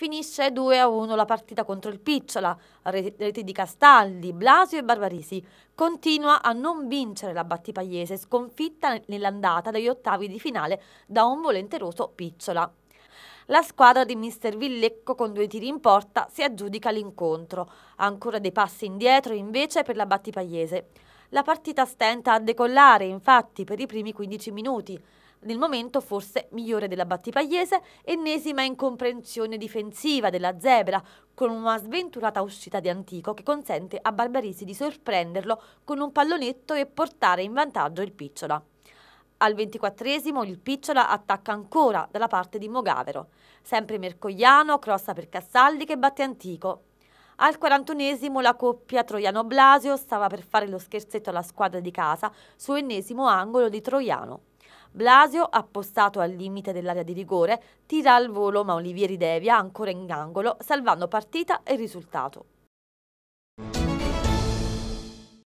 finisce 2-1 la partita contro il Picciola, reti di Castaldi, Blasio e Barbarisi. Continua a non vincere la Battipagliese, sconfitta nell'andata degli ottavi di finale da un volenteroso Picciola. La squadra di mister Villecco con due tiri in porta si aggiudica l'incontro, ancora dei passi indietro invece per la Battipagliese. La partita stenta a decollare infatti per i primi 15 minuti, nel momento forse migliore della Battipagliese, ennesima incomprensione difensiva della Zebra, con una sventurata uscita di Antico che consente a Barbarisi di sorprenderlo con un pallonetto e portare in vantaggio il Picciola. Al 24 il Picciola attacca ancora dalla parte di Mogavero. Sempre Mercogliano crossa per Cassaldi che batte Antico. Al 41 la coppia Troiano-Blasio stava per fare lo scherzetto alla squadra di casa su ennesimo angolo di Troiano. Blasio, appostato al limite dell'area di rigore, tira al volo ma Olivieri devia ancora in angolo, salvando partita e risultato.